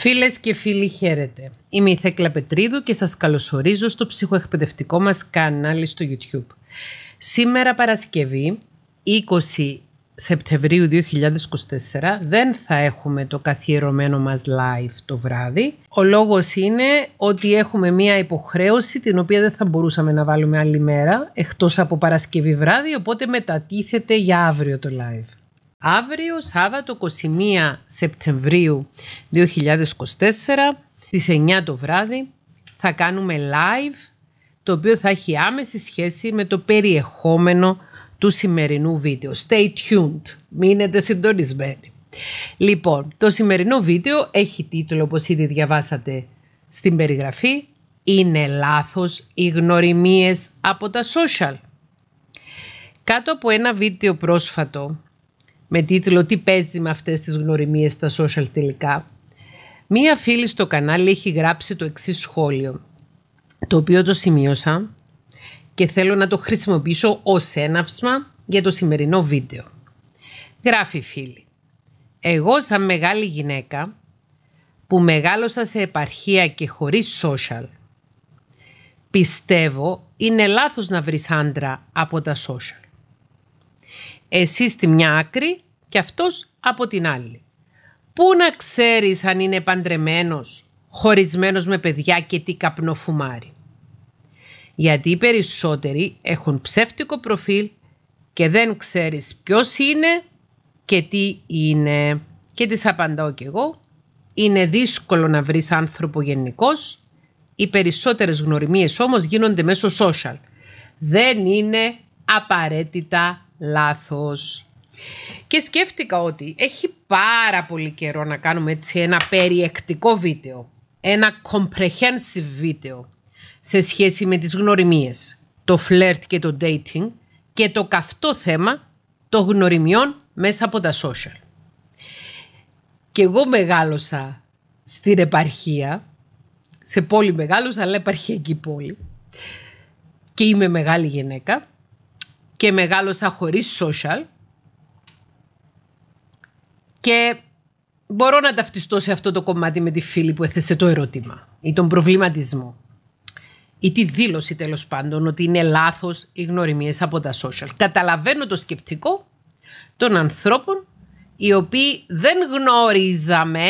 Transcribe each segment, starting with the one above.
Φίλες και φίλοι χαίρετε. Είμαι η Θέκλα Πετρίδου και σας καλωσορίζω στο ψυχοεκπαιδευτικό μας κανάλι στο YouTube. Σήμερα Παρασκευή, 20 Σεπτεμβρίου 2024, δεν θα έχουμε το καθιερωμένο μας live το βράδυ. Ο λόγος είναι ότι έχουμε μία υποχρέωση την οποία δεν θα μπορούσαμε να βάλουμε άλλη μέρα, εκτός από Παρασκευή βράδυ, οπότε μετατίθεται για αύριο το live αύριο Σάββατο 21 Σεπτεμβρίου 2024 τις 9 το βράδυ θα κάνουμε live το οποίο θα έχει άμεση σχέση με το περιεχόμενο του σημερινού βίντεο. Stay tuned, μείνετε συντονισμένοι. Λοιπόν, το σημερινό βίντεο έχει τίτλο όπως ήδη διαβάσατε στην περιγραφή «Είναι λάθος οι γνωριμίες από τα social». Κάτω από ένα βίντεο πρόσφατο με τίτλο «Τι παίζει με αυτές τις γνωριμίες στα social τελικά». Μία φίλη στο κανάλι έχει γράψει το εξής σχόλιο, το οποίο το σημείωσα και θέλω να το χρησιμοποιήσω ως έναυσμα για το σημερινό βίντεο. Γράφει φίλη, εγώ σαν μεγάλη γυναίκα που μεγάλωσα σε επαρχία και χωρίς social, πιστεύω είναι λάθος να βρεις άντρα από τα social. Εσύ στη μια άκρη και αυτός από την άλλη. Πού να ξέρεις αν είναι παντρεμένος, χωρισμένος με παιδιά και τι καπνό Γιατί οι περισσότεροι έχουν ψεύτικο προφίλ και δεν ξέρεις ποιος είναι και τι είναι. Και τις απαντάω κι εγώ, είναι δύσκολο να βρεις άνθρωπο γενικός, οι περισσότερες γνωριμίες όμως γίνονται μέσω social. Δεν είναι απαραίτητα λάθος. Και σκέφτηκα ότι έχει πάρα πολύ καιρό να κάνουμε έτσι ένα περιεκτικό βίντεο, ένα comprehensive βίντεο σε σχέση με τις γνωριμίες, το φλερτ και το dating και το καυτό θέμα των γνωριμιών μέσα από τα social. Και εγώ μεγάλωσα στην επαρχία, σε πόλη μεγάλωσα αλλά επαρχιακή πόλη και είμαι μεγάλη γυναίκα και μεγάλωσα χωρίς social και μπορώ να ταυτιστώ σε αυτό το κομμάτι με τη φίλη που έθεσε το ερώτημα ή τον προβληματισμό ή τη δήλωση τέλος πάντων ότι είναι λάθος οι γνωριμίες από τα social. Καταλαβαίνω το σκεπτικό των ανθρώπων οι οποίοι δεν γνώριζαμε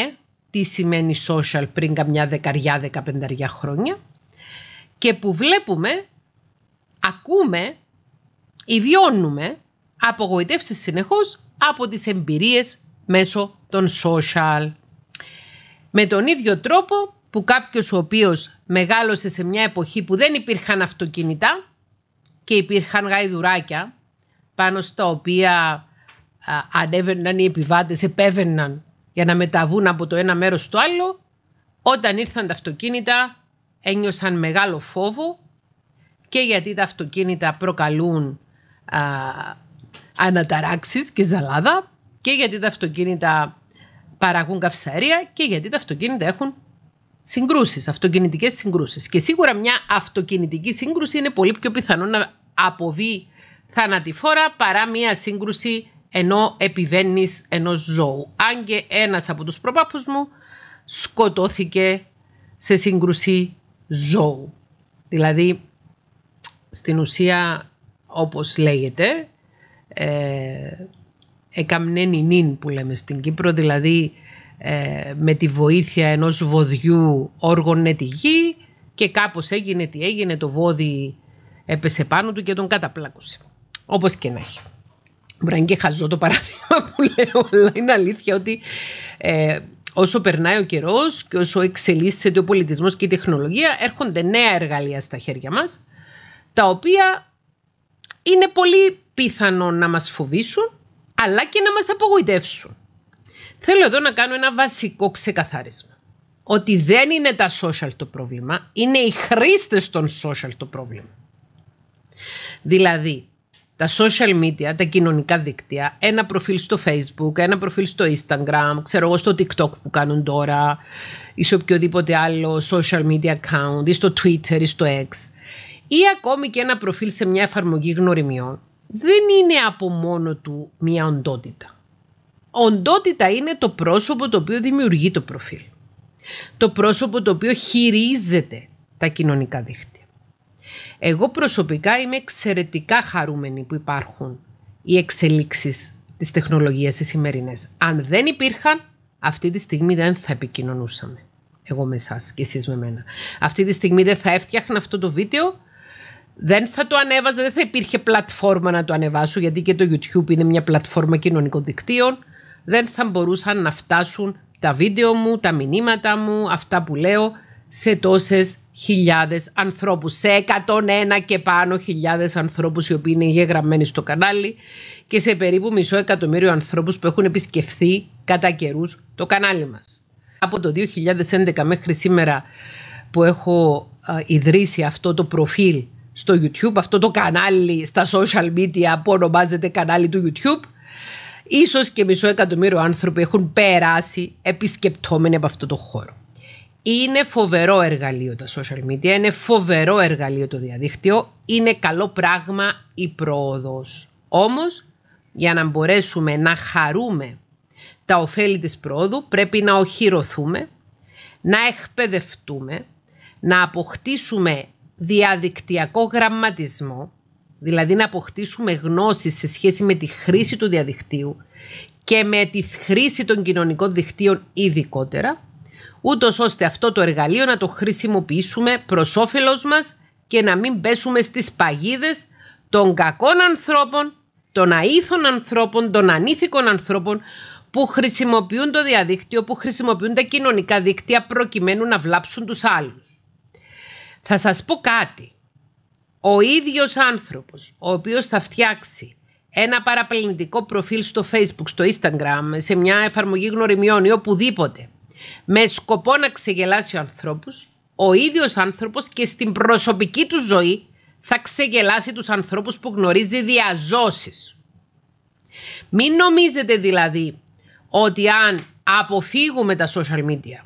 τι σημαίνει social πριν καμιά δεκαριά, δεκαπενταριά χρόνια και που βλέπουμε, ακούμε Ιβιώνουμε απογοητεύσεις συνεχώς από τις εμπειρίες μέσω των social. Με τον ίδιο τρόπο που κάποιος ο οποίος μεγάλωσε σε μια εποχή που δεν υπήρχαν αυτοκίνητα και υπήρχαν γαϊδουράκια πάνω στα οποία ανέβαιναν οι επιβάτες, επέβαιναν για να μεταβούν από το ένα μέρος στο άλλο, όταν ήρθαν τα αυτοκίνητα ένιωσαν μεγάλο φόβο και γιατί τα αυτοκίνητα προκαλούν α, αναταράξεις και ζαλάδα και γιατί τα αυτοκίνητα παραγούν καυσαρία και γιατί τα αυτοκίνητα έχουν συγκρούσεις, αυτοκινητικές συγκρούσεις. Και σίγουρα μια αυτοκινητική σύγκρουση είναι πολύ πιο πιθανό να αποβεί θανατηφόρα παρά μια σύγκρουση ενώ επιβαίνεις ενός ζώου. Αν και ένας από τους προπάπους μου σκοτώθηκε σε σύγκρουση ζώου. Δηλαδή, στην ουσία όπως λέγεται, ε, νυν που λέμε στην Κύπρο, δηλαδή ε, με τη βοήθεια ενός βοδιού όργωνε τη γη και κάπως έγινε τι έγινε, το βόδι έπεσε πάνω του και τον καταπλάκωσε. Όπως και να έχει. Μπορεί και χαζό το παράδειγμα που λέω, αλλά είναι αλήθεια ότι ε, όσο περνάει ο καιρός και όσο εξελίσσεται ο πολιτισμός και η τεχνολογία, έρχονται νέα εργαλεία στα χέρια μας, τα οποία είναι πολύ πιθανό να μας φοβήσουν αλλά και να μας απογοητεύσουν. Θέλω εδώ να κάνω ένα βασικό ξεκαθάρισμα. Ότι δεν είναι τα social το πρόβλημα, είναι οι χρήστες των social το πρόβλημα. Δηλαδή, τα social media, τα κοινωνικά δίκτυα, ένα προφίλ στο facebook, ένα προφίλ στο instagram, ξέρω εγώ στο tiktok που κάνουν τώρα ή σε οποιοδήποτε άλλο social media account ή στο twitter ή στο x ή ακόμη και ένα προφίλ σε μια εφαρμογή γνωριμιών δεν είναι από μόνο του μια οντότητα. Οντότητα είναι το πρόσωπο το οποίο δημιουργεί το προφίλ. Το πρόσωπο το οποίο χειρίζεται τα κοινωνικά δίχτυα. Εγώ προσωπικά είμαι εξαιρετικά χαρούμενη που υπάρχουν οι εξελίξεις της τεχνολογίας τις σημερινές. Αν δεν υπήρχαν, αυτή τη στιγμή δεν θα επικοινωνούσαμε. Εγώ με εσάς και εσείς με μένα. Αυτή τη στιγμή δεν θα έφτιαχνα αυτό το βίντεο δεν θα το ανέβαζα, δεν θα υπήρχε πλατφόρμα να το ανεβάσω, γιατί και το YouTube είναι μια πλατφόρμα κοινωνικών δικτύων. Δεν θα μπορούσαν να φτάσουν τα βίντεο μου, τα μηνύματα μου, αυτά που λέω, σε τόσες χιλιάδες ανθρώπους, σε 101 και πάνω χιλιάδες ανθρώπους οι οποίοι είναι γεγραμμένοι στο κανάλι και σε περίπου μισό εκατομμύριο ανθρώπους που έχουν επισκεφθεί κατά καιρούς το κανάλι μας. Από το 2011 μέχρι σήμερα που έχω ιδρύσει αυτό το προφίλ στο YouTube, αυτό το κανάλι στα social media που ονομάζεται κανάλι του YouTube. Ίσως και μισό εκατομμύριο άνθρωποι έχουν περάσει επισκεπτόμενοι από αυτό το χώρο. Είναι φοβερό εργαλείο τα social media, είναι φοβερό εργαλείο το διαδίκτυο, είναι καλό πράγμα η πρόοδος. Όμως, για να μπορέσουμε να χαρούμε τα ωφέλη της πρόοδου, πρέπει να οχυρωθούμε, να εκπαιδευτούμε, να αποκτήσουμε διαδικτυακό γραμματισμό, δηλαδή να αποκτήσουμε γνώσεις σε σχέση με τη χρήση του διαδικτύου και με τη χρήση των κοινωνικών δικτύων ειδικότερα, ούτως ώστε αυτό το εργαλείο να το χρησιμοποιήσουμε προς όφελος μας και να μην πέσουμε στις παγίδες των κακών ανθρώπων, των αήθων ανθρώπων, των ανήθικων ανθρώπων που χρησιμοποιούν το διαδίκτυο, που χρησιμοποιούν τα κοινωνικά δίκτυα προκειμένου να βλάψουν τους άλλους. Θα σας πω κάτι. Ο ίδιος άνθρωπος, ο οποίος θα φτιάξει ένα παραπλανητικό προφίλ στο facebook, στο instagram, σε μια εφαρμογή γνωριμιών ή οπουδήποτε, με σκοπό να ξεγελάσει ο ανθρώπους, ο ίδιος άνθρωπος και στην προσωπική του ζωή θα ξεγελάσει τους ανθρώπους που γνωρίζει διαζώσεις. Μην νομίζετε δηλαδή ότι αν αποφύγουμε τα social media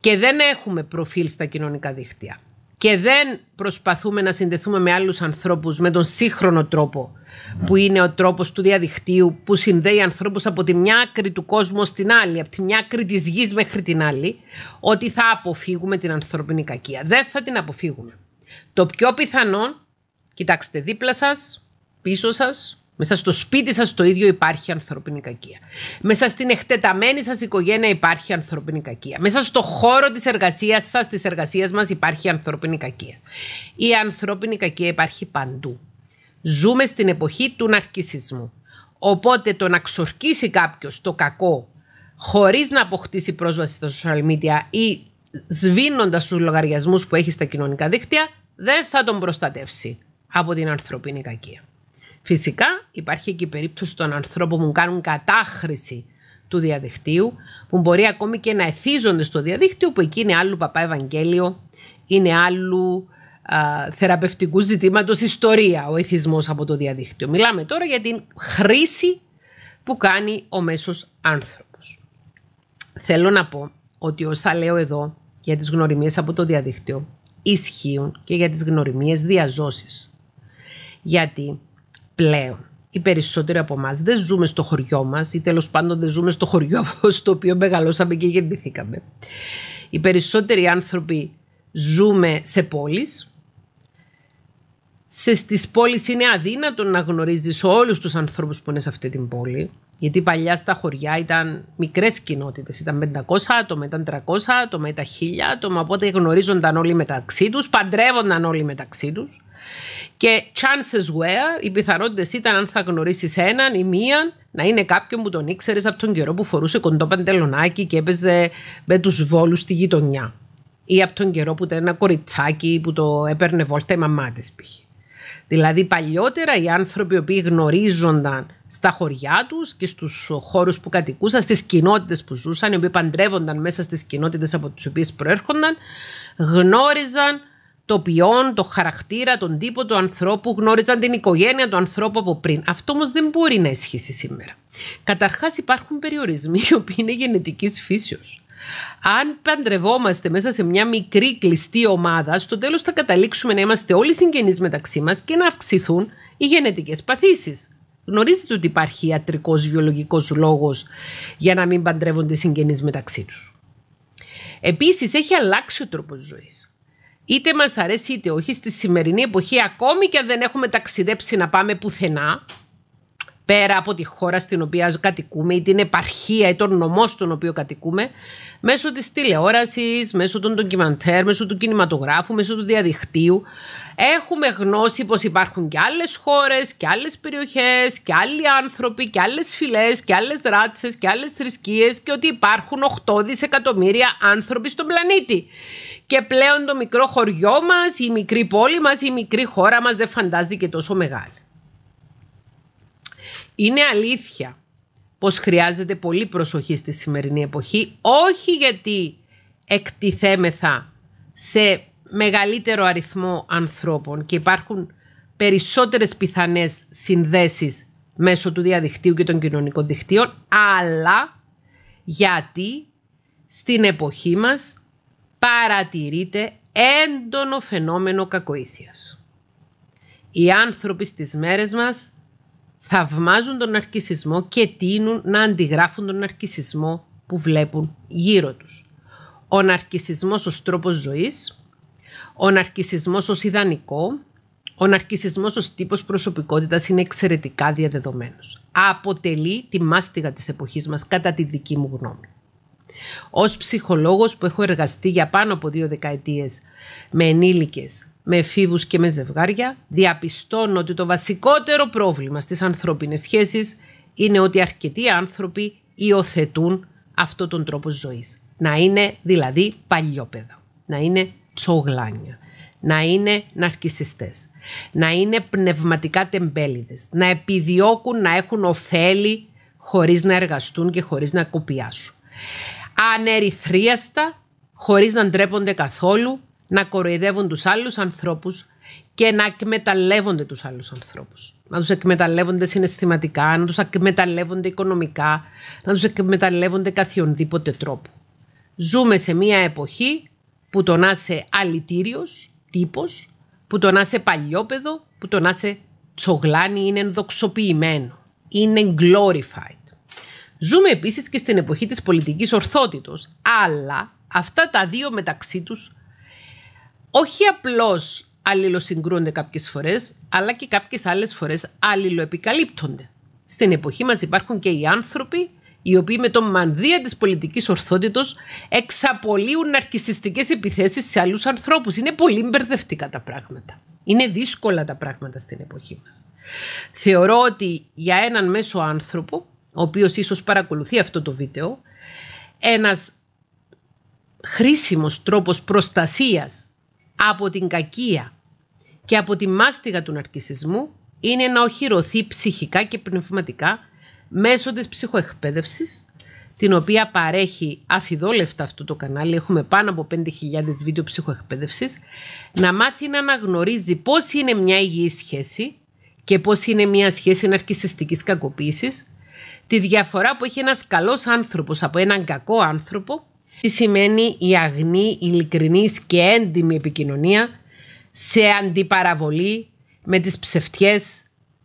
και δεν έχουμε προφίλ στα κοινωνικά δίκτυα, και δεν προσπαθούμε να συνδεθούμε με άλλους ανθρώπους με τον σύγχρονο τρόπο που είναι ο τρόπος του διαδικτύου που συνδέει ανθρώπους από τη μια άκρη του κόσμου στην άλλη, από τη μια άκρη της γης μέχρι την άλλη, ότι θα αποφύγουμε την ανθρώπινη κακία. Δεν θα την αποφύγουμε. Το πιο πιθανό, κοιτάξτε δίπλα σας, πίσω σας, μέσα στο σπίτι σας το ίδιο υπάρχει ανθρωπίνη κακία. Μέσα στην εκτεταμένη σας οικογένεια υπάρχει ανθρωπίνη κακία. Μέσα στο χώρο της εργασίας σας, της εργασίας μας υπάρχει ανθρωπίνη κακία. Η ανθρωπίνη κακία υπάρχει παντού. Ζούμε στην εποχή του ναρκισισμού. Οπότε το να ξορκίσει κάποιος το κακό χωρίς να αποκτήσει πρόσβαση στα social media ή σβήνοντας τους λογαριασμούς που έχει στα κοινωνικά δίκτυα, δεν θα τον προστατεύσει από την ανθρωπίνη κακία. Φυσικά υπάρχει και η περίπτωση των ανθρώπων που κάνουν κατάχρηση του διαδικτύου, που μπορεί ακόμη και να εθίζονται στο διαδίκτυο, που εκεί είναι άλλου παπά Ευαγγέλιο, είναι άλλου α, θεραπευτικού ζητήματος ιστορία ο εθισμός από το διαδίκτυο. Μιλάμε τώρα για την χρήση που κάνει ο μέσος άνθρωπος. Θέλω να πω ότι όσα λέω εδώ για τις γνωριμίες από το διαδίκτυο ισχύουν και για τις γνωριμίες διαζώσεις. Γιατί πλέον. Οι περισσότεροι από εμάς δεν ζούμε στο χωριό μας ή τέλος πάντων δεν ζούμε στο χωριό στο οποίο μεγαλώσαμε και γεννηθήκαμε. Οι περισσότεροι άνθρωποι ζούμε σε πόλεις. Σε στις πόλεις είναι αδύνατο να γνωρίζεις όλους τους ανθρώπους που είναι σε αυτή την πόλη. Γιατί παλιά στα χωριά ήταν μικρές κοινότητες. ήταν 500 άτομα, ήταν 300 άτομα, ήταν 1000 άτομα, οπότε γνωρίζονταν όλοι μεταξύ τους, παντρεύονταν όλοι μεταξύ τους. Και chances were, οι πιθανότητες ήταν αν θα γνωρίσεις έναν ή μία να είναι κάποιον που τον ήξερες από τον καιρό που φορούσε κοντό παντελονάκι και έπαιζε με τους βόλους στη γειτονιά. Ή από τον καιρό που ήταν ένα κοριτσάκι που το έπαιρνε βόλτα η μαμά της π.χ. Δηλαδή παλιότερα οι άνθρωποι οι οποίοι γνωρίζονταν στα χωριά τους και στους χώρους που κατοικούσαν, στις κοινότητες που ζούσαν, οι οποίοι παντρεύονταν μέσα στις κοινότητες από τις οποίες προέρχονταν, γνώριζαν το ποιόν, το χαρακτήρα, τον τύπο του ανθρώπου, γνώριζαν την οικογένεια του ανθρώπου από πριν. Αυτό όμως δεν μπορεί να ισχύσει σήμερα. Καταρχάς, υπάρχουν περιορισμοί οι οποίοι είναι γενετικής φύσεως. Αν παντρευόμαστε μέσα σε μια μικρή κλειστή ομάδα, στο τέλος θα καταλήξουμε να είμαστε όλοι συγγενείς μεταξύ μας και να αυξηθούν οι γενετικές παθήσεις. Γνωρίζετε ότι υπάρχει ιατρικός βιολογικός λόγος για να μην παντρεύονται οι συγγενείς μεταξύ τους. Επίσης, έχει αλλάξει ο τρόπος ζωής είτε μας αρέσει είτε όχι, στη σημερινή εποχή, ακόμη και αν δεν έχουμε ταξιδέψει να πάμε πουθενά, πέρα από τη χώρα στην οποία κατοικούμε ή την επαρχία ή τον νομό στον οποίο κατοικούμε, μέσω της τηλεόρασης, μέσω των ντοκιμαντέρ, μέσω του κινηματογράφου, μέσω του διαδικτύου. Έχουμε γνώση πως υπάρχουν και άλλες χώρες και άλλες περιοχές και άλλοι άνθρωποι και άλλες φυλές και άλλες ράτσες και άλλες θρησκείες και ότι υπάρχουν 8 δισεκατομμύρια άνθρωποι στον πλανήτη. Και πλέον το μικρό χωριό μας, η μικρή πόλη μας, η μικρή χώρα μας δεν φαντάζει και τόσο μεγάλη. Είναι αλήθεια πως χρειάζεται πολύ προσοχή στη σημερινή εποχή, όχι γιατί εκτιθέμεθα σε μεγαλύτερο αριθμό ανθρώπων και υπάρχουν περισσότερες πιθανές συνδέσεις μέσω του διαδικτύου και των κοινωνικών δικτύων, αλλά γιατί στην εποχή μας παρατηρείται έντονο φαινόμενο κακοήθειας. Οι άνθρωποι στις μέρες μας θαυμάζουν τον αρκισισμό και τείνουν να αντιγράφουν τον αρκισισμό που βλέπουν γύρω τους. Ο ναρκισισμός ως τρόπος ζωής, ο ναρκισισμός ως ιδανικό, ο ναρκισισμός ως τύπος προσωπικότητας είναι εξαιρετικά διαδεδομένος. Αποτελεί τη μάστιγα της εποχής μας κατά τη δική μου γνώμη. Ως ψυχολόγος που έχω εργαστεί για πάνω από δύο δεκαετίες με ενήλικες με εφήβους και με ζευγάρια, διαπιστώνω ότι το βασικότερο πρόβλημα στις ανθρώπινες σχέσεις είναι ότι αρκετοί άνθρωποι υιοθετούν αυτό τον τρόπο ζωής. Να είναι δηλαδή παλιόπαιδα, να είναι τσογλάνια, να είναι ναρκισιστές, να είναι πνευματικά τεμπέλιδες, να επιδιώκουν να έχουν ωφέλη χωρίς να εργαστούν και χωρίς να κοπιάσουν. Ανερυθρίαστα, χωρίς να ντρέπονται καθόλου, να κοροϊδεύουν τους άλλους ανθρώπους και να εκμεταλλεύονται τους άλλους ανθρώπους. Να τους εκμεταλλεύονται συναισθηματικά, να τους εκμεταλλεύονται οικονομικά, να τους εκμεταλλεύονται καθιονδήποτε τρόπο. Ζούμε σε μια εποχή που το να είσαι αλητήριος, τύπος, που το να είσαι παλιόπεδο, που το να είσαι τσογλάνι είναι ενδοξοποιημένο, είναι glorified. Ζούμε επίσης και στην εποχή της πολιτικής ορθότητος, αλλά αυτά τα δύο μεταξύ τους όχι απλώς αλληλοσυγκρούνται κάποιες φορές, αλλά και κάποιες άλλες φορές αλληλοεπικαλύπτονται. Στην εποχή μας υπάρχουν και οι άνθρωποι οι οποίοι με το μανδύα της πολιτικής ορθότητος εξαπολύουν ναρκισιστικές επιθέσεις σε άλλους ανθρώπους. Είναι πολύ μπερδευτικά τα πράγματα. Είναι δύσκολα τα πράγματα στην εποχή μας. Θεωρώ ότι για έναν μέσο άνθρωπο, ο οποίος ίσως παρακολουθεί αυτό το βίντεο, ένας χρήσιμος τρόπος προστασίας από την κακία και από τη μάστιγα του ναρκισισμού είναι να οχυρωθεί ψυχικά και πνευματικά μέσω της ψυχοεκπαίδευσης, την οποία παρέχει αφιδόλευτα αυτό το κανάλι, έχουμε πάνω από 5.000 βίντεο ψυχοεκπαίδευσης, να μάθει να αναγνωρίζει πώς είναι μια υγιή σχέση και πώς είναι μια σχέση ναρκισιστικής κακοποίησης, τη διαφορά που έχει ένας καλός άνθρωπος από έναν κακό άνθρωπο τι σημαίνει η αγνή, ειλικρινή και έντιμη επικοινωνία σε αντιπαραβολή με τις ψευτιές,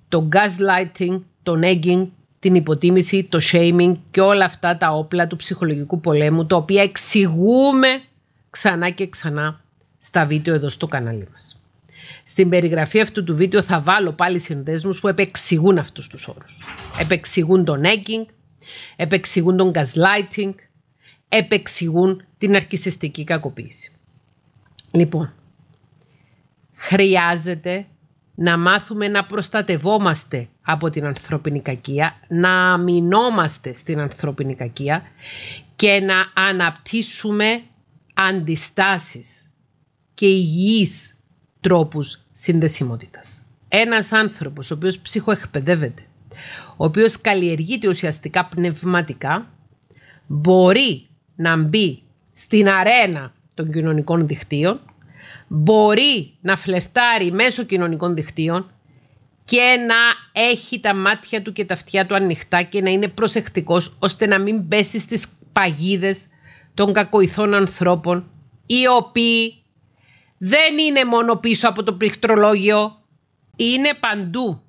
το gaslighting, το nagging, την υποτίμηση, το shaming και όλα αυτά τα όπλα του ψυχολογικού πολέμου τα οποία εξηγούμε ξανά και ξανά στα βίντεο εδώ στο κανάλι μας. Στην περιγραφή αυτού του βίντεο θα βάλω πάλι συνδέσμους που επεξηγούν αυτούς τους όρους. Επεξηγούν τον nagging, επεξηγούν τον gaslighting, επεξηγούν την αρκισιστική κακοποίηση. Λοιπόν, χρειάζεται να μάθουμε να προστατευόμαστε από την ανθρώπινη κακία, να αμυνόμαστε στην ανθρώπινη κακία και να αναπτύσσουμε αντιστάσεις και υγιείς τρόπους συνδεσιμότητας. Ένας άνθρωπος ο οποίος ψυχοεκπαιδεύεται, ο οποίος καλλιεργείται ουσιαστικά πνευματικά, μπορεί να μπει στην αρένα των κοινωνικών δικτύων, μπορεί να φλερτάρει μέσω κοινωνικών δικτύων και να έχει τα μάτια του και τα αυτιά του ανοιχτά και να είναι προσεκτικός ώστε να μην πέσει στις παγίδες των κακοηθών ανθρώπων οι οποίοι δεν είναι μόνο πίσω από το πληκτρολόγιο, είναι παντού.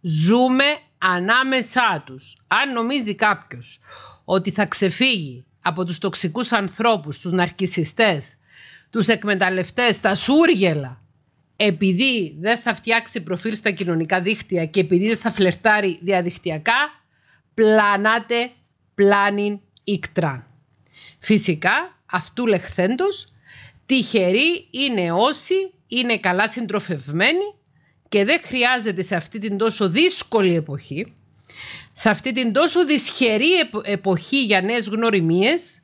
Ζούμε ανάμεσά τους. Αν νομίζει κάποιος ότι θα ξεφύγει από τους τοξικούς ανθρώπους, τους ναρκισιστές, τους εκμεταλλευτές, τα σούργελα, επειδή δεν θα φτιάξει προφίλ στα κοινωνικά δίκτυα και επειδή δεν θα φλερτάρει διαδικτυακά, πλανάτε πλάνιν ικτράν. Φυσικά, αυτού λεχθέντος, τυχεροί είναι όσοι είναι καλά συντροφευμένοι και δεν χρειάζεται σε αυτή την τόσο δύσκολη εποχή σε αυτή την τόσο δυσχερή εποχή για νέες γνωριμίες,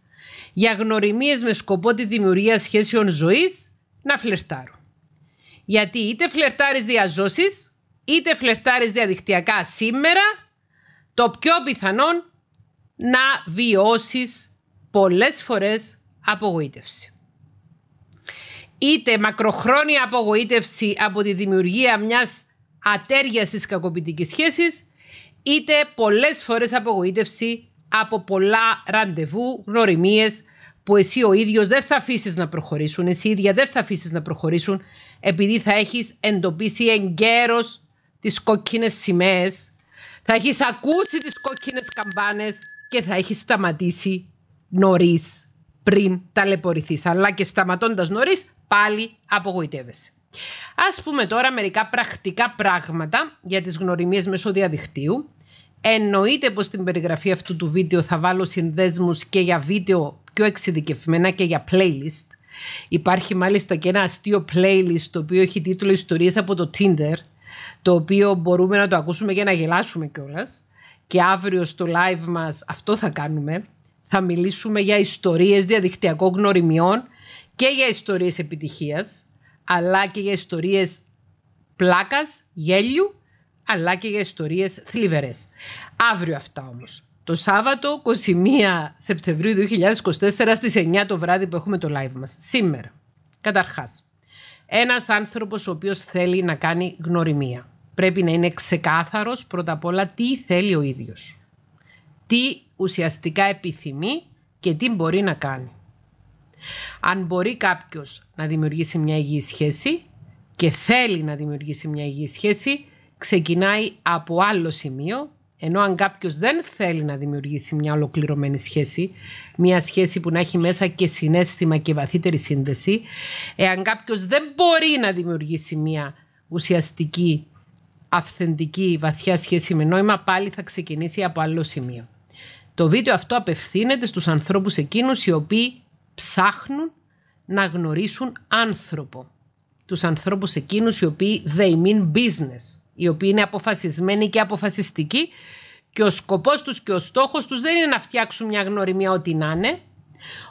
για γνωριμίες με σκοπό τη δημιουργία σχέσεων ζωής, να φλερτάρω. Γιατί είτε φλερτάρεις διαζώσεις, είτε φλερτάρεις διαδικτυακά σήμερα, το πιο πιθανόν να βιώσεις πολλές φορές απογοήτευση. Είτε μακροχρόνια απογοήτευση από τη δημιουργία μιας ατέριας της κακοποιητικής σχέσης, είτε πολλές φορές απογοήτευση από πολλά ραντεβού, γνωριμίες που εσύ ο ίδιος δεν θα αφήσεις να προχωρήσουν, εσύ ίδια δεν θα αφήσεις να προχωρήσουν επειδή θα έχεις εντοπίσει εγκαίρως τις κόκκινες σημαίες, θα έχεις ακούσει τις κόκκινες καμπάνες και θα έχεις σταματήσει νωρίς πριν ταλαιπωρηθείς. Αλλά και σταματώντας νωρίς, πάλι απογοητεύεσαι. Ας πούμε τώρα μερικά πρακτικά πράγματα για τις γνωριμίες μέσω διαδικτύου. Εννοείται πως στην περιγραφή αυτού του βίντεο θα βάλω συνδέσμους και για βίντεο πιο εξειδικευμένα και για playlist. Υπάρχει μάλιστα και ένα αστείο playlist το οποίο έχει τίτλο ιστορίες από το Tinder» το οποίο μπορούμε να το ακούσουμε και να γελάσουμε κιόλας. Και αύριο στο live μας αυτό θα κάνουμε. Θα μιλήσουμε για ιστορίες διαδικτυακών γνωριμιών και για ιστορίες επιτυχίας αλλά και για ιστορίες πλάκας, γέλιου, αλλά και για ιστορίες θλιβερές. Αύριο αυτά όμως. Το Σάββατο 21 Σεπτεμβρίου 2024 στις 9 το βράδυ που έχουμε το live μας. Σήμερα. Καταρχάς, ένας άνθρωπος ο οποίος θέλει να κάνει γνωριμία. Πρέπει να είναι ξεκάθαρος πρώτα απ' όλα τι θέλει ο ίδιος. Τι ουσιαστικά επιθυμεί και τι μπορεί να κάνει. Αν μπορεί κάποιος να δημιουργήσει μια υγιή σχέση και θέλει να δημιουργήσει μια υγιή σχέση, ξεκινάει από άλλο σημείο. Ενώ αν κάποιος δεν θέλει να δημιουργήσει μια ολοκληρωμένη σχέση, μια σχέση που να έχει μέσα και συνέστημα και βαθύτερη σύνδεση, εάν κάποιος δεν μπορεί να δημιουργήσει μια ουσιαστική, αυθεντική, βαθιά σχέση με νόημα, πάλι θα ξεκινήσει από άλλο σημείο. Το βίντεο αυτό απευθύνεται στους ανθρώπους εκείνους οι οποίοι ψάχνουν να γνωρίσουν άνθρωπο. Τους ανθρώπους εκείνους οι οποίοι they mean business, οι οποίοι είναι αποφασισμένοι και αποφασιστικοί και ο σκοπός τους και ο στόχος τους δεν είναι να φτιάξουν μια γνωριμία ό,τι να είναι.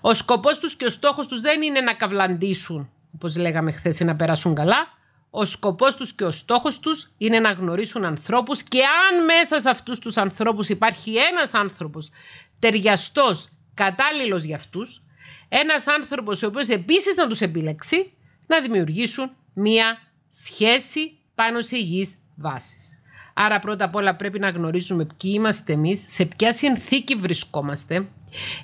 Ο σκοπός τους και ο στόχος τους δεν είναι να καυλαντήσουν, όπως λέγαμε χθες ή να περάσουν καλά. Ο σκοπός τους και ο στόχος τους είναι να γνωρίσουν ανθρώπους και αν μέσα σε αυτούς τους ανθρώπους υπάρχει ένας άνθρωπος ταιριαστός κατάλληλος για αυτούς, ένας άνθρωπος ο οποίος επίσης να τους επιλέξει να δημιουργήσουν μία σχέση πάνω σε υγιείς βάσεις. Άρα πρώτα απ' όλα πρέπει να γνωρίζουμε ποιοι είμαστε εμείς, σε ποια συνθήκη βρισκόμαστε,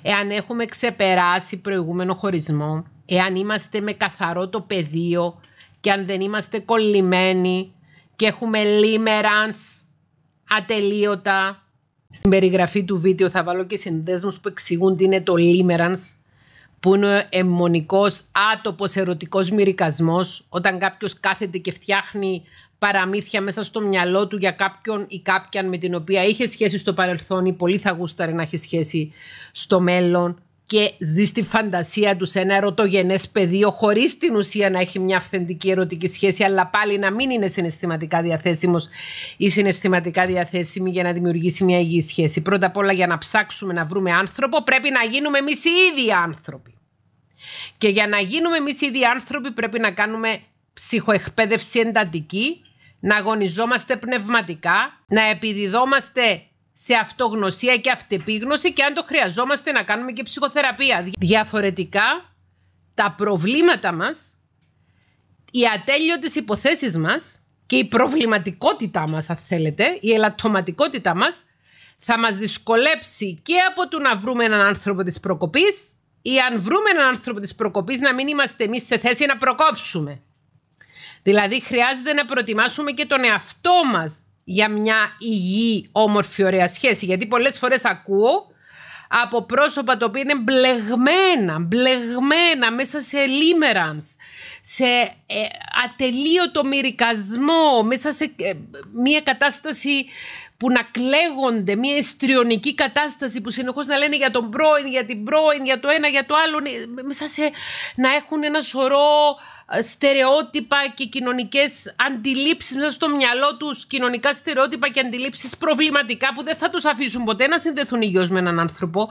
εάν έχουμε ξεπεράσει προηγούμενο χωρισμό, εάν είμαστε με καθαρό το πεδίο και αν δεν είμαστε κολλημένοι και έχουμε λίμερανς ατελείωτα. Στην περιγραφή του βίντεο θα βάλω και συνδέσμους που εξηγούν τι είναι το λίμερανς που είναι ο αιμονικός άτοπος ερωτικός μυρικασμός όταν κάποιος κάθεται και φτιάχνει παραμύθια μέσα στο μυαλό του για κάποιον ή κάποιαν με την οποία είχε σχέση στο παρελθόν ή πολύ θα γούσταρε να έχει σχέση στο μέλλον και ζει στη φαντασία του σε ένα ερωτογενές πεδίο, χωρίς την ουσία να έχει μια αυθεντική ερωτική σχέση, αλλά πάλι να μην είναι συναισθηματικά διαθέσιμος ή συναισθηματικά διαθέσιμη για να δημιουργήσει μια υγιή σχέση. Πρώτα απ' όλα, για να ψάξουμε να βρούμε άνθρωπο, πρέπει να γίνουμε εμείς οι ίδιοι άνθρωποι. Και για να γίνουμε εμείς οι ίδιοι άνθρωποι, πρέπει να κάνουμε ψυχοεκπαίδευση εντατική, να αγωνιζόμαστε πνευματικά, να επιδιδόμαστε σε αυτογνωσία και αυτεπίγνωση και αν το χρειαζόμαστε να κάνουμε και ψυχοθεραπεία. Διαφορετικά, τα προβλήματα μας, οι ατέλειωτες υποθέσεις μας και η προβληματικότητά μας, αν θέλετε, η ελαττωματικότητά μας, θα μας δυσκολέψει και από το να βρούμε έναν άνθρωπο της προκοπής ή αν βρούμε έναν άνθρωπο της προκοπής, να μην είμαστε εμείς σε θέση να προκόψουμε. Δηλαδή, χρειάζεται να προετοιμάσουμε και τον εαυτό μας για μια υγιή, όμορφη, ωραία σχέση. Γιατί πολλές φορές ακούω από πρόσωπα τα οποία είναι μπλεγμένα, μπλεγμένα μέσα σε λίμερανς, σε ε, ατελείωτο μυρικασμό, μέσα σε ε, μια κατάσταση που να κλαίγονται μια ιστριονική κατάσταση που συνεχώς να λένε για τον πρώην, για την πρώην, για το ένα, για το άλλο, ε, μέσα σε να έχουν ένα σωρό ε, στερεότυπα και κοινωνικές αντιλήψεις μέσα στο μυαλό τους, κοινωνικά στερεότυπα και αντιλήψεις προβληματικά που δεν θα τους αφήσουν ποτέ να συνδεθούν υγιώς με έναν άνθρωπο,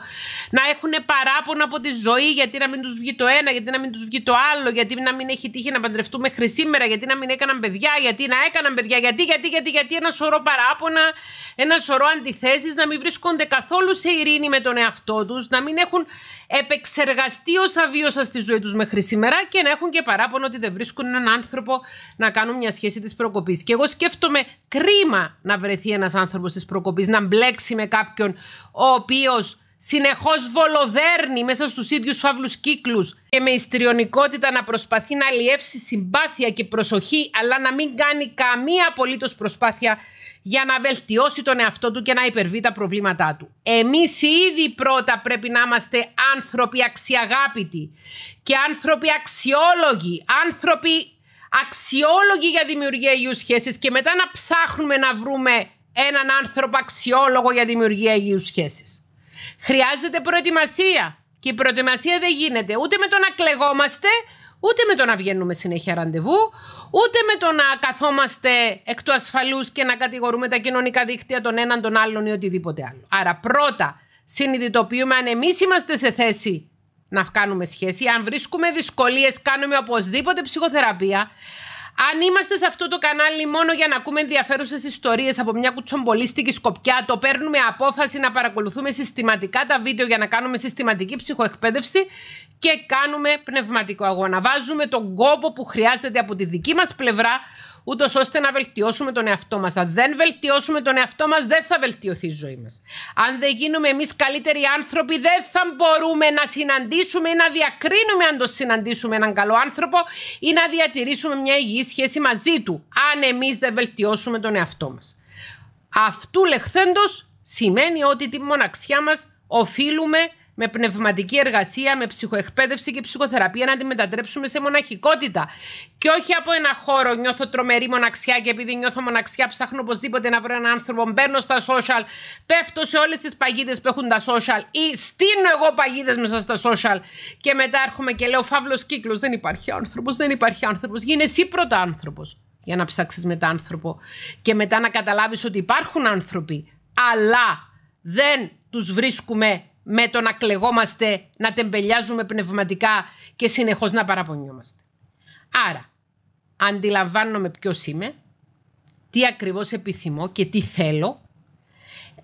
να έχουν παράπονα από τη ζωή γιατί να μην τους βγει το ένα, γιατί να μην τους βγει το άλλο, γιατί να μην έχει τύχει να παντρευτούν μέχρι σήμερα, γιατί να μην έκαναν παιδιά, γιατί να έκαναν παιδιά, γιατί, γιατί, γιατί, γιατί ένα σωρό παράπονα, ένα σωρό αντιθέσεις, να μην βρίσκονται καθόλου σε ειρήνη με τον εαυτό τους, να μην έχουν επεξεργαστεί όσα βίωσαν στη ζωή τους μέχρι σήμερα και να έχουν και παράπονα ότι δεν βρίσκουν έναν άνθρωπο να κάνουν μια σχέση της προκοπής. Και εγώ σκέφτομαι κρίμα να βρεθεί ένας άνθρωπος της προκοπής, να μπλέξει με κάποιον ο οποίος συνεχώς βολοδέρνει μέσα στους ίδιους φαύλους κύκλους και με ιστριονικότητα να προσπαθεί να αλλιεύσει συμπάθεια και προσοχή, αλλά να μην κάνει καμία απολύτως προσπάθεια για να βελτιώσει τον εαυτό του και να υπερβεί τα προβλήματά του. Εμείς ήδη πρώτα πρέπει να είμαστε άνθρωποι αξιαγάπητοι και άνθρωποι αξιόλογοι, άνθρωποι αξιόλογοι για δημιουργία υγιούς σχέσεις και μετά να ψάχνουμε να βρούμε έναν άνθρωπο αξιόλογο για δημιουργία υγιούς σχέσεις. Χρειάζεται προετοιμασία και η προετοιμασία δεν γίνεται ούτε με το να κλεγόμαστε ούτε με το να βγαίνουμε συνέχεια ραντεβού, ούτε με το να καθόμαστε εκ του ασφαλούς και να κατηγορούμε τα κοινωνικά δίκτυα των έναν τον άλλον ή οτιδήποτε άλλο. Άρα πρώτα συνειδητοποιούμε αν εμείς είμαστε σε θέση να κάνουμε σχέση, αν βρίσκουμε δυσκολίες κάνουμε οπωσδήποτε ψυχοθεραπεία, αν είμαστε σε αυτό το κανάλι μόνο για να ακούμε ενδιαφέρουσες ιστορίες από μια κουτσομπολίστικη σκοπιά, το παίρνουμε απόφαση να παρακολουθούμε συστηματικά τα βίντεο για να κάνουμε συστηματική ψυχοεκπαίδευση και κάνουμε πνευματικό αγώνα. Βάζουμε τον κόπο που χρειάζεται από τη δική μας πλευρά ούτως ώστε να βελτιώσουμε τον εαυτό μας. Αν δεν βελτιώσουμε τον εαυτό μας, δεν θα βελτιωθεί η ζωή μας. Αν δεν γίνουμε εμείς καλύτεροι άνθρωποι, δεν θα μπορούμε να συναντήσουμε ή να διακρίνουμε αν το συναντήσουμε έναν καλό άνθρωπο ή να διατηρήσουμε μια υγιή σχέση μαζί του, αν εμείς δεν βελτιώσουμε τον εαυτό μας. Αυτού λεχθέντος σημαίνει ότι τη μοναξιά μας οφείλουμε με πνευματική εργασία, με ψυχοεκπαίδευση και ψυχοθεραπεία να τη μετατρέψουμε σε μοναχικότητα. Και όχι από ένα χώρο νιώθω τρομερή μοναξιά και επειδή νιώθω μοναξιά ψάχνω οπωσδήποτε να βρω έναν άνθρωπο, μπαίνω στα social, πέφτω σε όλες τις παγίδες που έχουν τα social ή στείνω εγώ παγίδες μέσα στα social και μετά έρχομαι και λέω φαύλος κύκλος, δεν υπάρχει άνθρωπος, δεν υπάρχει άνθρωπος, γίνε εσύ πρώτα για να ψάξεις μετά άνθρωπο και μετά να καταλάβεις ότι υπάρχουν άνθρωποι, αλλά δεν τους βρίσκουμε με το να κλεγόμαστε, να τεμπελιάζουμε πνευματικά και συνεχώς να παραπονιόμαστε. Άρα, αντιλαμβάνομαι ποιος είμαι, τι ακριβώς επιθυμώ και τι θέλω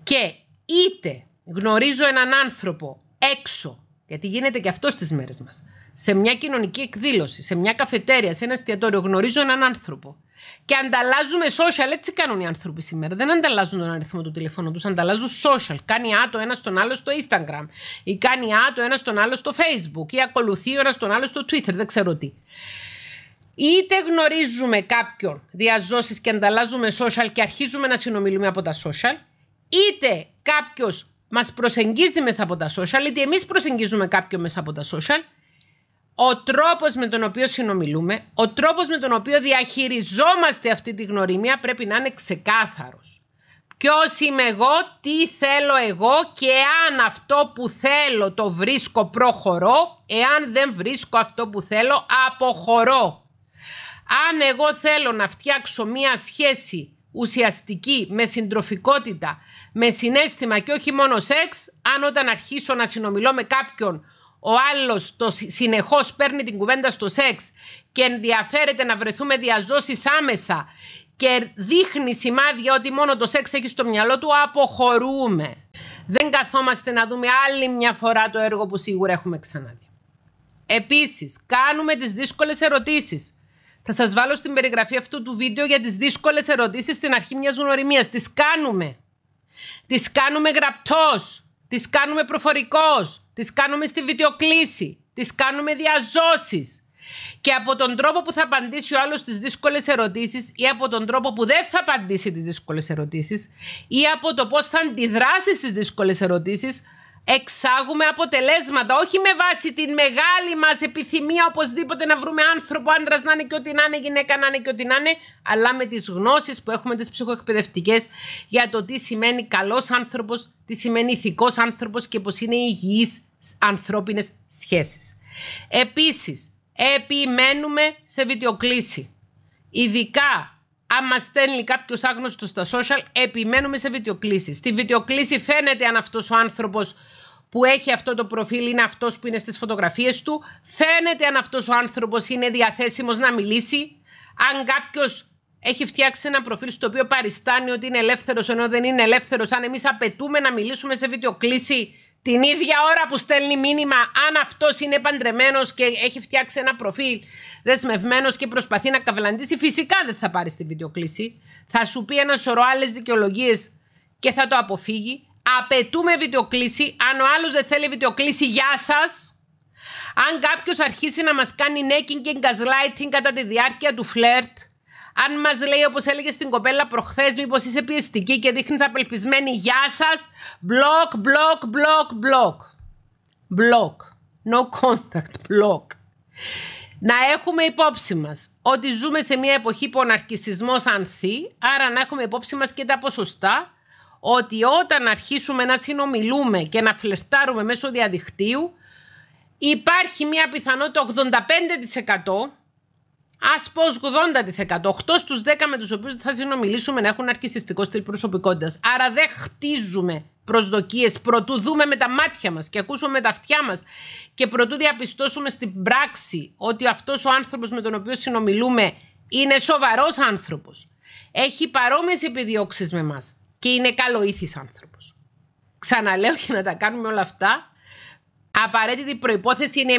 και είτε γνωρίζω έναν άνθρωπο έξω, γιατί γίνεται και αυτό στις μέρες μας, σε μια κοινωνική εκδήλωση, σε μια καφετέρια, σε ένα εστιατόριο, γνωρίζω έναν άνθρωπο και ανταλλάζουμε social, έτσι κάνουν οι άνθρωποι σήμερα. Δεν ανταλλάζουν τον αριθμό του τηλεφώνου τους, ανταλλάζουν social. Κάνει άτο ένα τον άλλο στο Instagram, ή κάνει άτο ένα τον άλλο στο Facebook, ή ακολουθεί ο ένας τον άλλο στο Twitter, δεν ξέρω τι. Είτε γνωρίζουμε κάποιον διαζώσεις και ανταλλάζουμε social και αρχίζουμε να συνομιλούμε από τα social, είτε κάποιος μας προσεγγίζει μέσα από τα social, είτε εμείς προσεγγίζουμε κάποιον μέσα από τα social, ο τρόπος με τον οποίο συνομιλούμε, ο τρόπος με τον οποίο διαχειριζόμαστε αυτή τη γνωριμία πρέπει να είναι ξεκάθαρος. Ποιος είμαι εγώ, τι θέλω εγώ και αν αυτό που θέλω το βρίσκω προχωρώ, εάν δεν βρίσκω αυτό που θέλω αποχωρώ. Αν εγώ θέλω να φτιάξω μία σχέση ουσιαστική, με συντροφικότητα, με συνέστημα και όχι μόνο σεξ, αν όταν αρχίσω να συνομιλώ με κάποιον ο άλλος συνεχώς παίρνει την κουβέντα στο σεξ και ενδιαφέρεται να βρεθούμε διαζώσεις άμεσα και δείχνει σημάδια ότι μόνο το σεξ έχει στο μυαλό του, αποχωρούμε. Δεν καθόμαστε να δούμε άλλη μια φορά το έργο που σίγουρα έχουμε ξαναδεί. Επίσης, κάνουμε τις δύσκολες ερωτήσεις. Θα σας βάλω στην περιγραφή αυτού του βίντεο για τις δύσκολες ερωτήσεις στην αρχή μιας γνωριμίας. Τις κάνουμε. Τις κάνουμε γραπτός. Τις κάνουμε προφορικός, τις κάνουμε στη βιντεοκλήση, τις κάνουμε διαζώσεις. Και από τον τρόπο που θα απαντήσει ο άλλος τις δύσκολες ερωτήσεις ή από τον τρόπο που δεν θα απαντήσει τις δύσκολες ερωτήσεις ή από το πώς θα αντιδράσεις στις δύσκολες ερωτήσεις, Εξάγουμε αποτελέσματα, όχι με βάση την μεγάλη μας επιθυμία οπωσδήποτε να βρούμε άνθρωπο, άντρας να είναι και ό,τι να είναι, γυναίκα να είναι και ό,τι να είναι, αλλά με τις γνώσεις που έχουμε τις ψυχοεκπαιδευτικές για το τι σημαίνει καλός άνθρωπος, τι σημαίνει ηθικός άνθρωπος και πω είναι υγιείς ανθρώπινες σχέσεις. Επίσης, επιμένουμε σε βιντεοκλήση. Ειδικά αν μα στέλνει κάποιος άγνωστος στα social, επιμένουμε σε βιντεοκλήση. Στη βιντεοκλήση φαίνεται αν αυτός ο άνθρωπος που έχει αυτό το προφίλ είναι αυτός που είναι στις φωτογραφίες του. Φαίνεται αν αυτός ο άνθρωπος είναι διαθέσιμος να μιλήσει. Αν κάποιος έχει φτιάξει ένα προφίλ στο οποίο παριστάνει ότι είναι ελεύθερος ενώ δεν είναι ελεύθερος, αν εμείς απαιτούμε να μιλήσουμε σε βιντεοκλήση την ίδια ώρα που στέλνει μήνυμα, αν αυτός είναι παντρεμένος και έχει φτιάξει ένα προφίλ δεσμευμένος και προσπαθεί να καβλαντήσει, φυσικά δεν θα πάρει τη βιντεοκλήση. Θα σου πει ένα σωρό άλλες δικαιολογίες και θα το αποφύγει. Απαιτούμε βιντεοκλήση. Αν ο άλλος δεν θέλει βιντεοκλήση, γεια σας. Αν κάποιος αρχίσει να μας κάνει necking και gaslighting κατά τη διάρκεια του φλερτ, αν μας λέει, όπως έλεγες στην κοπέλα προχθές, μήπως είσαι πιεστική και δείχνεις απελπισμένη, γεια σας. Μπλοκ, μπλοκ, μπλοκ, μπλοκ. Μπλοκ. No contact, μπλοκ. Να έχουμε υπόψη μας ότι ζούμε σε μια εποχή που ο αναρκιστισμό ανθεί, άρα να έχουμε υπόψη μας και τα ποσοστά ότι όταν αρχίσουμε να συνομιλούμε και να φλερτάρουμε μέσω διαδικτύου υπάρχει μια πιθανότητα 85% Ας πω 80%, 8 στους 10 με τους οποίους θα συνομιλήσουμε να έχουν αρκισιστικό στυλ προσωπικότητας. Άρα δεν χτίζουμε προσδοκίες, προτού δούμε με τα μάτια μας και ακούσουμε με τα αυτιά μας και προτού διαπιστώσουμε στην πράξη ότι αυτός ο άνθρωπος με τον οποίο συνομιλούμε είναι σοβαρός άνθρωπος. Έχει παρόμοιες επιδιώξεις με μας και είναι καλοήθης άνθρωπος. Ξαναλέω και να τα κάνουμε όλα αυτά, απαραίτητη προϋπόθεση είναι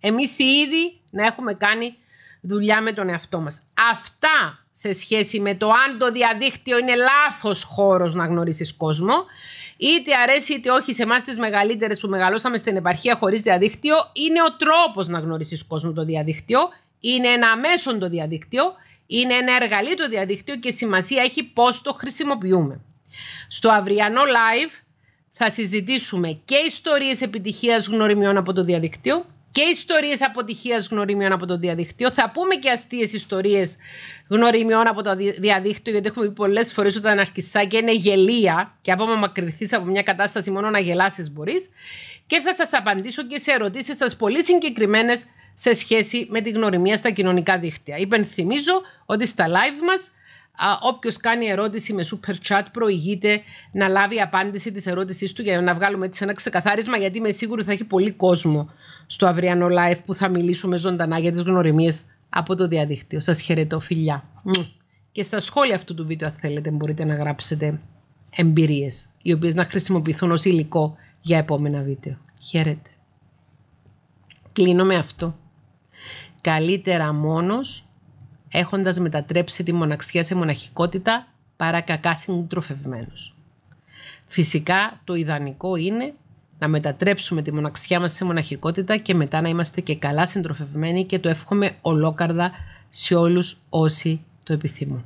εμείς, οι ήδη, να έχουμε κάνει δουλειά με τον εαυτό μας. Αυτά σε σχέση με το αν το διαδίκτυο είναι λάθος χώρος να γνωρίσεις κόσμο, είτε αρέσει είτε όχι σε εμάς τις μεγαλύτερες που μεγαλώσαμε στην επαρχία χωρίς διαδίκτυο, είναι ο τρόπος να γνωρίσεις κόσμο το διαδίκτυο, είναι ένα μέσον το διαδίκτυο, είναι ένα εργαλείο το διαδικτύο και σημασία έχει πώς το χρησιμοποιούμε. Στο αυριανό live θα συζητήσουμε και ιστορίες επιτυχίας γνωριμιών από το διαδικτύο, και ιστορίες αποτυχίας γνωριμιών από το διαδίκτυο. Θα πούμε και αστείες ιστορίες γνωριμιών από το διαδίκτυο, γιατί έχουμε πει πολλές φορές όταν και είναι γελία και άμα μακριθείς από μια κατάσταση μόνο να γελάσεις μπορείς. Και θα σας απαντήσω και σε ερωτήσεις σας πολύ συγκεκριμένες σε σχέση με τη γνωριμία στα κοινωνικά δίκτυα. Υπενθυμίζω ότι στα live μας Όποιος κάνει ερώτηση με super chat προηγείται να λάβει απάντηση της ερώτησής του για να βγάλουμε έτσι ένα ξεκαθάρισμα. Γιατί είμαι σίγουρη θα έχει πολύ κόσμο στο αυριανό live που θα μιλήσουμε ζωντανά για τις γνωριμίες από το διαδικτύο. Σας χαιρετώ, φιλιά. Και στα σχόλια αυτού του βίντεο, αν θέλετε, μπορείτε να γράψετε εμπειρίες, οι οποίες να χρησιμοποιηθούν ως υλικό για επόμενα βίντεο. Χαίρετε. Κλείνω με αυτό. Καλύτερα μόνος έχοντας μετατρέψει τη μοναξιά σε μοναχικότητα παρά κακά συντροφευμένους. Φυσικά το ιδανικό είναι να μετατρέψουμε τη μοναξιά μας σε μοναχικότητα και μετά να είμαστε και καλά συντροφευμένοι και το εύχομαι ολόκαρδα σε όλους όσοι το επιθυμούν.